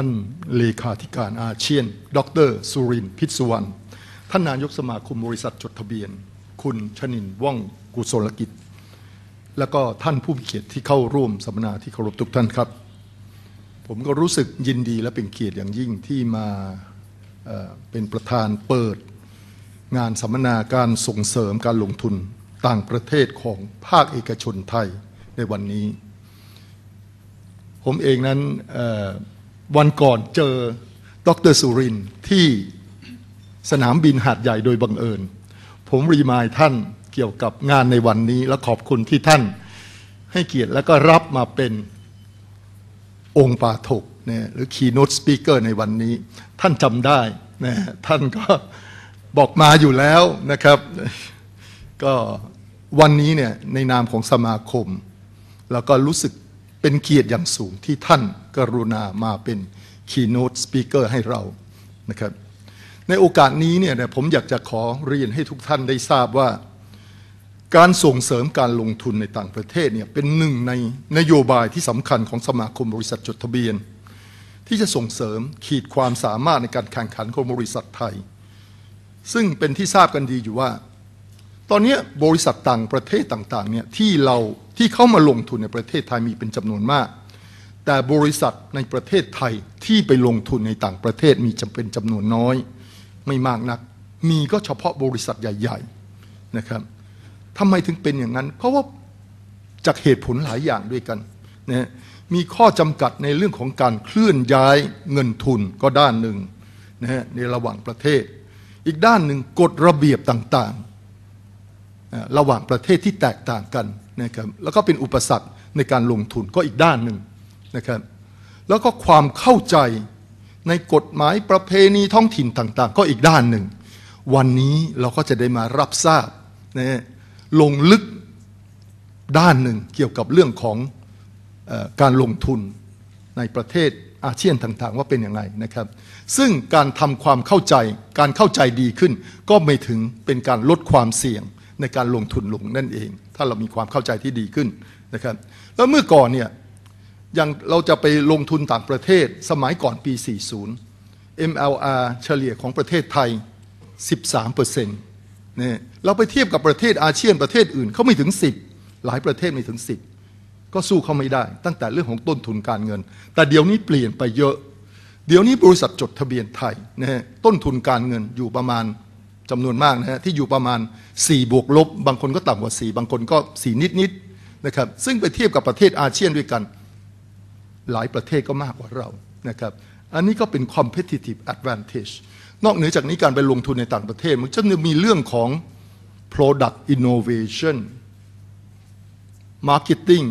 ท่าน เลขาธิการอาเชียน ดรสุรินพิศวรรณท่าน นายกสมาคมบริษัทจดทะเบียน คุณชนินว่องกุศลกิจ และก็ท่าน ผู้เกียรติที่เข้าร่วมสัมมนาที่เคารพทุกท่านครับ ผมก็รู้สึกยินดีและเป็นเกียรติอย่างยิ่งที่มาเป็นประธานเปิด งานสัมมนาการส่งเสริมการลงทุนต่างประเทศของภาคเอกชนไทยในวันนี้ ผมเองนั้นวันก่อนเจอดรสุรินที่สนามบินหาดใหญ่โดยบังเอิญผมรีมายท่านเกี่ยวกับงานในวันนี้ และขอบคุณที่ท่านให้เกียรติและก็รับมาเป็นองค์ปาถกเนี่ยหรือคีโนตสปีกเกอร์ในวันนี้ ท่านจำได้นะท่านก็บอกมาอยู่แล้วนะครับ ก็วันนี้เนี่ยในนามของสมาคม แล้วก็รู้สึกเป็นเกียรติอย่างสูงที่ท่านกรุณามาเป็น keynote speaker ให้เรานะครับ ในโอกาสนี้เนี่ยผมอยากจะขอเรียนให้ทุกท่านได้ทราบว่าการส่งเสริมการลงทุนในต่างประเทศเนี่ยเป็นหนึ่งในนโยบายที่สำคัญของสมาคมบริษัทจดทะเบียน ที่จะส่งเสริมขีดความสามารถในการแข่งขันของบริษัทไทย ซึ่งเป็นที่ทราบกันดีอยู่ว่าตอนนี้บริษัทต่างประเทศต่างๆเนี่ยที่เราที่เข้ามาลงทุนในประเทศไทยมีเป็นจำนวนมาก แต่บริษัทในประเทศไทยที่ไปลงทุนในต่างประเทศมีจำเป็นจำนวนน้อย ไม่มากนักมีก็เฉพาะบริษัทใหญ่ๆนะครับทำไมถึงเป็นอย่างนั้นเพราะว่าจากเหตุผลหลายอย่างด้วยกันนะมีข้อจำกัดในเรื่องของการเคลื่อนย้ายเงินทุนก็ด้านหนึ่งนะฮะในระหว่างประเทศ อีกด้านหนึ่งกฎระเบียบต่างๆระหว่างประเทศที่แตกต่างกัน นะครับแล้วก็เป็นอุปสรรคในการลงทุนก็อีกด้านหนึ่งนะครับแล้วก็ความเข้าใจในกฎหมายประเพณีท้องถิ่นต่างๆ ก็อีกด้านหนึ่ง วันนี้เราก็จะได้มารับทราบนะลงลึกด้านหนึ่งเกี่ยวกับเรื่องของอการลงทุนในประเทศอาเซียนต่างๆ ว่าเป็นยังไงนะครับซึ่งการทำความเข้าใจ การเข้าใจดีขึ้น ก็ไม่ถึงเป็นการลดความเสี่ยงในการลงทุนลงนั่นเอง ถ้าเรามีความเข้าใจที่ดีขึ้นนะครับแล้วเมื่อก่อนเนี่ยอย่างเราจะไปลงทุนต่างประเทศสมัยก่อนปี 40 MLR เฉลี่ยของประเทศไทย 13%เนี่ยเราไปเทียบกับประเทศอาเซียนประเทศอื่นเขาไม่ถึง 10 หลายประเทศไม่ถึง 10 ก็สู้เขาไม่ได้ ตั้งแต่เรื่องของต้นทุนการเงิน แต่เดี๋ยวนี้เปลี่ยนไปเยอะ เดี๋ยวนี้บริษัทจดทะเบียนไทยนะฮะต้นทุนการเงินอยู่ประมาณจำนวนมากนะฮะที่อยู่ประมาณ 4 บวกลบบางคนก็ต่ำกว่า 4 บางคนก็ 4 นิดๆนนะครับซึ่งไปเทียบกับประเทศอาเซียนด้วยกันหลายประเทศก็มากกว่าเรานะครับอันนี้ก็เป็น competitive advantage นอกเหนือจากนี้การไปลงทุนในต่างประเทศ มันจะมีเรื่องของ product innovation marketing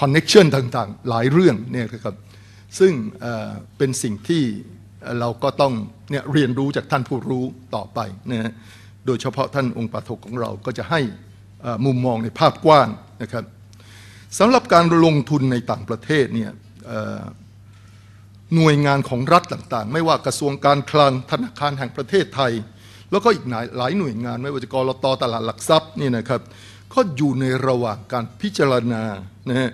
connection ต่างๆ หลายเรื่องเนี่ยครับซึ่งเป็นสิ่งที่เราก็ต้องเนี่ยเรียนรู้จากท่านผู้รู้ต่อไปนะโดยเฉพาะท่านองค์ปฐกของเราก็จะให้มุมมองในภาพกว้างนะครับสำหรับการลงทุนในต่างประเทศเนี่ยหน่วยงานของรัฐต่างๆ ไม่ว่ากระทรวงการคลังธนาคารแห่งประเทศไทย แล้วก็อีกหลายหน่วยงานไม่ว่าจะกรตตลาดหลักทรัพย์นี่นะครับก็อยู่ในระหว่างการพิจารณานะ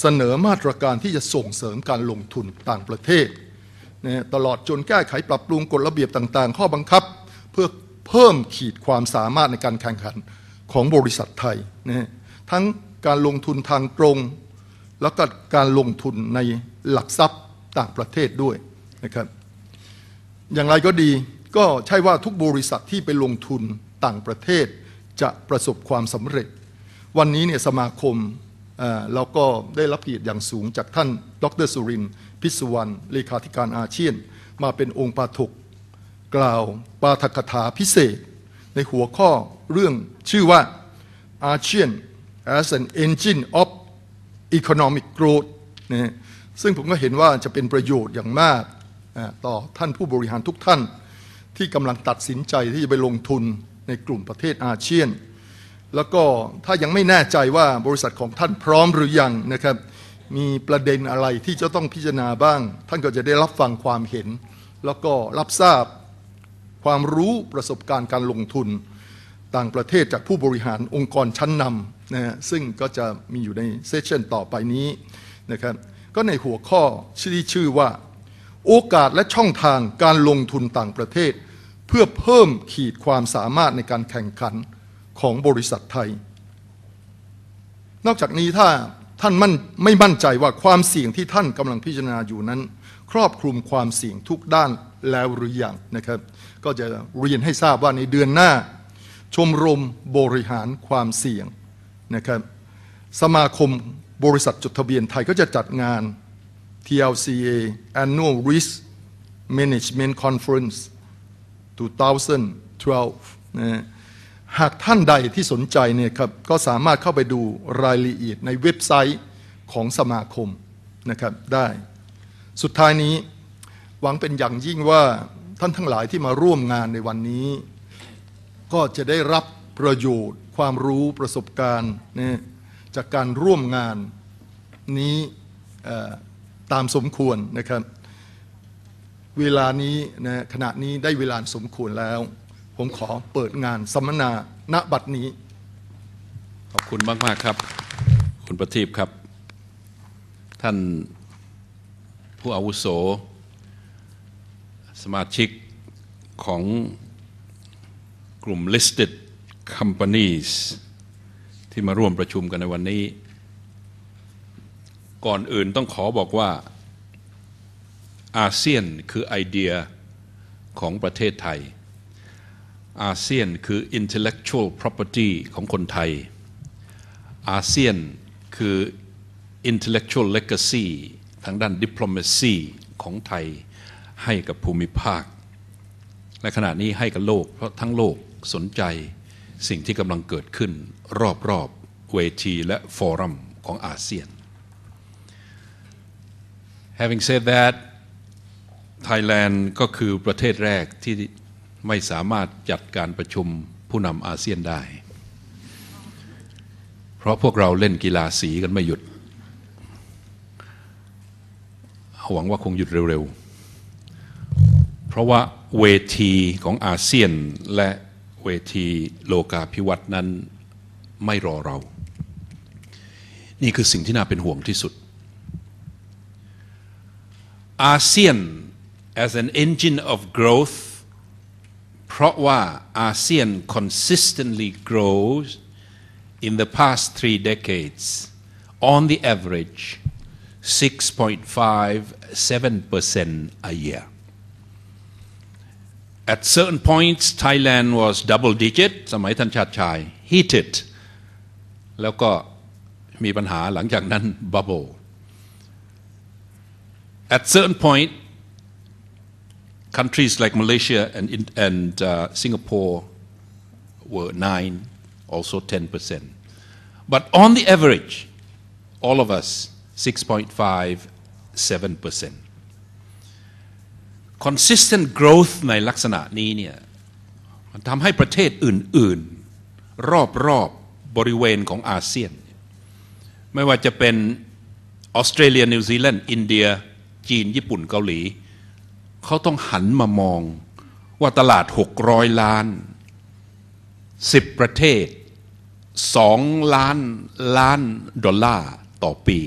เสนอมาตรการที่จะส่งเสริมการลงทุนต่างประเทศนะตลอดจนแก้ไขปรับปรุงกฎระเบียบต่าง ๆ ข้อบังคับ เพื่อเพิ่มขีดความสามารถในการแข่งขันของบริษัทไทยนะทั้งการลงทุนทางตรง แล้วก็การลงทุนในหลักทรัพย์ต่างประเทศด้วยนะครับอย่างไรก็ดีก็ใช่ว่าทุกบริษัทที่ไปลงทุนต่างประเทศ จะประสบความสำเร็จ วันนี้เนี่ยสมาคมเราก็ได้รับเกียรติอย่างสูงจากท่านดรสุรินพิสุวรรณเลขาธิการอาเซียน มาเป็นองค์ปาถกกล่าวปาฐกถาพิเศษ ในหัวข้อเรื่องชื่อว่าอาเชียน as an engine of economic growth นะซึ่งผมก็เห็นว่าจะเป็นประโยชน์อย่างมากต่อท่านผู้บริหารทุกท่าน ที่กำลังตัดสินใจที่จะไปลงทุนในกลุ่มประเทศอาเซียนแล้วก็ถ้ายังไม่แน่ใจว่าบริษัทของท่านพร้อมหรือยังนะครับมีประเด็นอะไรที่จะต้องพิจารณาบ้าง ท่านก็จะได้รับฟังความเห็น แล้วก็รับทราบความรู้ประสบการณ์การลงทุนต่างประเทศจากผู้บริหารองค์กรชั้นนำนะฮะซึ่งก็จะมีอยู่ในเซสชันต่อไปนี้นะครับก็ในหัวข้อชื่อชื่อว่า โอกาสและช่องทางการลงทุนต่างประเทศ เพื่อเพิ่มขีดความสามารถในการแข่งขันของบริษัทไทย นอกจากนี้ถ้าท่านมั่นไม่มั่นใจว่าความเสี่ยงที่ท่านกำลังพิจารณาอยู่นั้น ครอบคลุมความเสี่ยงทุกด้านแล้วหรือยังนะครับ ก็จะเรียนให้ทราบว่าในเดือนหน้าชมรมบริหารความเสี่ยงนะครับ สมาคมบริษัทจดทะเบียนไทยก็จะจัดงาน TLCA Annual Risk Management Conference 2012นะหากท่านใดที่สนใจเนี่ยครับก็สามารถเข้าไปดูรายละเอียดในเว็บไซต์ของสมาคมนะครับได้ สุดท้ายนี้หวังเป็นอย่างยิ่งว่าท่านทั้งหลายที่มาร่วมงานในวันนี้ ก็จะได้รับประโยชน์ ความรู้ประสบการณ์จากการร่วมงานนี้ตามสมควรนะครับเวลานี้นะขณะนี้ได้เวลาสมควรแล้วผมขอเปิดงานสัมมนาณบัดนี้ ขอบคุณมากมากครับ คุณประทีปครับ ท่านผู้อาวุโส สมาชิกของกลุ่ม listed companies ที่มาร่วมประชุมกันในวันนี้ ก่อนอื่นต้องขอบอกว่าอาเซียนคือไอเดียของประเทศไทยอาเซียนคือ intellectual property ของคนไทย อาเซียนคือ intellectual legacy ทางด้าน diplomacy ของไทยให้กับภูมิภาค และขณะนี้ให้กับโลก เพราะทั้งโลกสนใจสิ่งที่กำลังเกิดขึ้นรอบๆเวทีและฟอรัมของอาเซียน Having said that Thailand ก็คือประเทศแรกที่ไม่สามารถจัดการประชุมผู้นำอาเซียนได้ เพราะพวกเราเล่นกีฬาสีกันไม่หยุด หวังว่าคงหยุดเร็วๆ เพราะว่าเวทีของอาเซียนและเวทีโลกาภิวัตน์นั้นไม่รอเรา นี่คือสิ่งที่น่าเป็นห่วงที่สุด อาเซียน as an engine of growth ASEAN consistently grows in the past three decades on the average 6.57% a year. At certain points, Thailand was double digit สมัยท่านชาติชาย heated แล้วก็มีปัญหาหลังจากนั้น bubble At certain point countries like Malaysia and, uh, Singapore were 9, also 10%. But on the average, all of us, six point five, seven percent Consistent growth in Laksana Nini. ทำให้ประเทศอื่นๆรอบๆบ,บริเวณของอาเซียนไม่ว่าจะเป็นออสเตรเลียนิวซีแลนด์อินเดียจีนญี่ปุ่นเกาหลีเขาต้องหันมามองว่าตลาด 600 ล้าน 10 ประเทศ 2 ล้าน ล้าน ดอลลาร์ต่อปี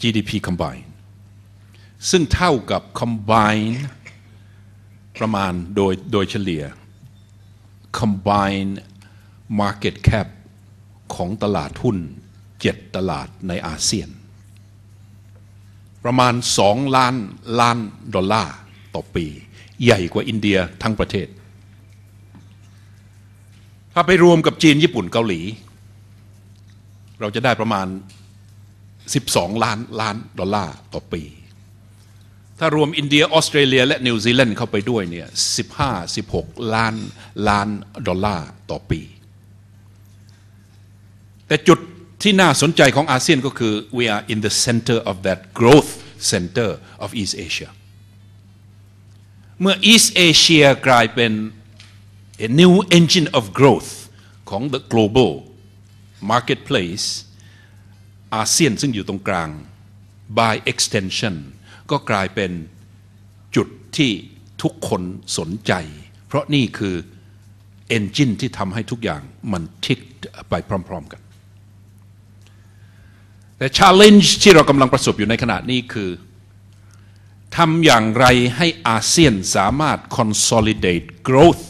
GDP combined ซึ่งเท่ากับ combined ประมาณโดยโดยเฉลี่ย combined market cap ของตลาดหุ้น 7 ตลาดในอาเซียนประมาณ2ล้านล้านดอลลาร์ต่อปี ใหญ่กว่าอินเดียทั้งประเทศ ถ้าไปรวมกับจีนญี่ปุ่นเกาหลี เราจะได้ประมาณ 12 ล้านล้าน ดอลลาร์ต่อ ปี ถ้ารวมอินเดียออสเตรเลีย และนิวซีแลนด์เข้าไปด้วยเนี่ย15 16 ล้านล้าน ดอลลาร์ต่อปี แต่จุดที่น่าสนใจของอาเซียนก็คือ we are in the center of that growth center of East Asia เมื่อ East Asia กลายเป็น a new engine of growth ของ the global marketplace อาเซียนซึ่งอยู่ตรงกลาง by extension ก็กลายเป็นจุดที่ทุกคนสนใจ เพราะนี่คือ engine ที่ทำให้ทุกอย่างมันทิกไปพร้อมๆ กันแต่ช l เลนจ์ที่เรากำลังประสบอยู่ในขณะนี้คือทำอย่างไรให้อาเซียนสามารถ consolidate growth